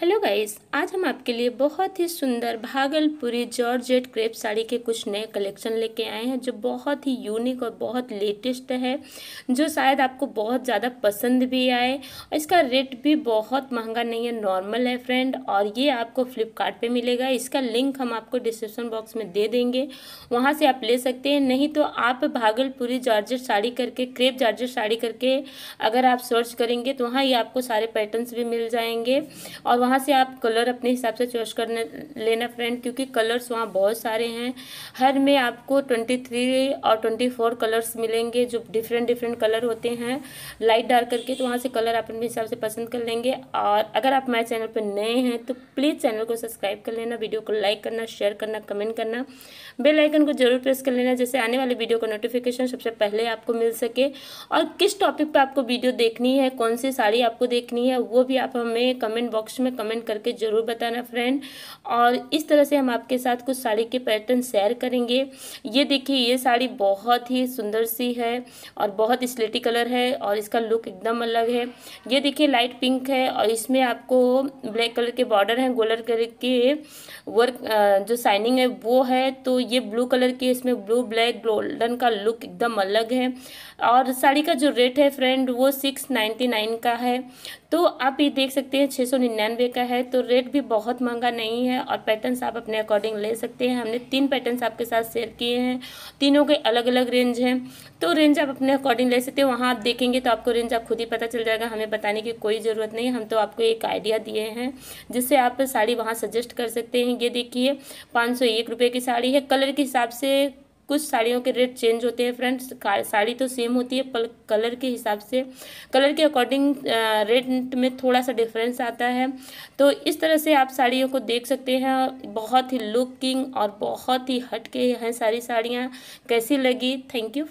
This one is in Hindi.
हेलो गाइस आज हम आपके लिए बहुत ही सुंदर भागलपुरी जॉर्जेट क्रेप साड़ी के कुछ नए कलेक्शन लेके आए हैं जो बहुत ही यूनिक और बहुत लेटेस्ट है जो शायद आपको बहुत ज़्यादा पसंद भी आए और इसका रेट भी बहुत महंगा नहीं है नॉर्मल है फ्रेंड और ये आपको फ्लिपकार्ट मिलेगा इसका लिंक हम आपको डिस्क्रिप्शन बॉक्स में दे देंगे वहाँ से आप ले सकते हैं नहीं तो आप भागलपुरी जॉर्जेट साड़ी करके क्रेप जॉर्जेट साड़ी करके अगर आप सर्च करेंगे तो वहाँ ये आपको सारे पैटर्नस भी मिल जाएंगे और वहाँ से आप कलर अपने हिसाब से चॉइस कर लेना फ्रेंड क्योंकि कलर्स वहाँ बहुत सारे हैं हर में आपको ट्वेंटी थ्री और ट्वेंटी फोर कलर्स मिलेंगे जो डिफरेंट डिफरेंट कलर होते हैं लाइट डार्क करके तो वहाँ से कलर आप अपने हिसाब से पसंद कर लेंगे और अगर आप हमारे चैनल पर नए हैं तो प्लीज़ चैनल को सब्सक्राइब कर लेना वीडियो को लाइक करना शेयर करना कमेंट करना बेल आइकन को जरूर प्रेस कर लेना जैसे आने वाले वीडियो का नोटिफिकेशन सबसे पहले आपको मिल सके और किस टॉपिक पर आपको वीडियो देखनी है कौन सी साड़ी आपको देखनी है वो भी आप हमें कमेंट बॉक्स में कमेंट करके ज़रूर बताना फ्रेंड और इस तरह से हम आपके साथ कुछ साड़ी के पैटर्न शेयर करेंगे ये देखिए ये साड़ी बहुत ही सुंदर सी है और बहुत स्लेटी कलर है और इसका लुक एकदम अलग है ये देखिए लाइट पिंक है और इसमें आपको ब्लैक कलर के बॉर्डर हैं गोल्डन कलर के वर्क जो शाइनिंग है वो है तो ये ब्लू कलर के इसमें ब्लू ब्लैक गोल्डन का लुक एकदम अलग है और साड़ी का जो रेट है फ्रेंड वो सिक्स नाइन्टी नाइन का है तो आप ये देख सकते हैं छः सौ निन्यानवे का है तो रेट भी बहुत महंगा नहीं है और पैटर्न्स आप अपने अकॉर्डिंग ले सकते हैं हमने तीन पैटर्न्स आपके साथ शेयर किए हैं तीनों के अलग अलग रेंज हैं तो रेंज आप अपने अकॉर्डिंग ले सकते हैं वहाँ आप देखेंगे तो आपको रेंज आप खुद ही पता चल जाएगा हमें बताने की कोई ज़रूरत नहीं हम तो आपको एक आइडिया दिए हैं जिससे आप साड़ी वहाँ सजेस्ट कर सकते हैं ये देखिए पाँच सौ एक रुपये की साड़ी है कलर के हिसाब से कुछ साड़ियों के रेट चेंज होते हैं फ्रेंड्स साड़ी तो सेम होती है पर कलर के हिसाब से कलर के अकॉर्डिंग रेट में थोड़ा सा डिफरेंस आता है तो इस तरह से आप साड़ियों को देख सकते हैं बहुत ही लुकिंग और बहुत ही हटके हैं सारी साड़ियाँ कैसी लगी थैंक यू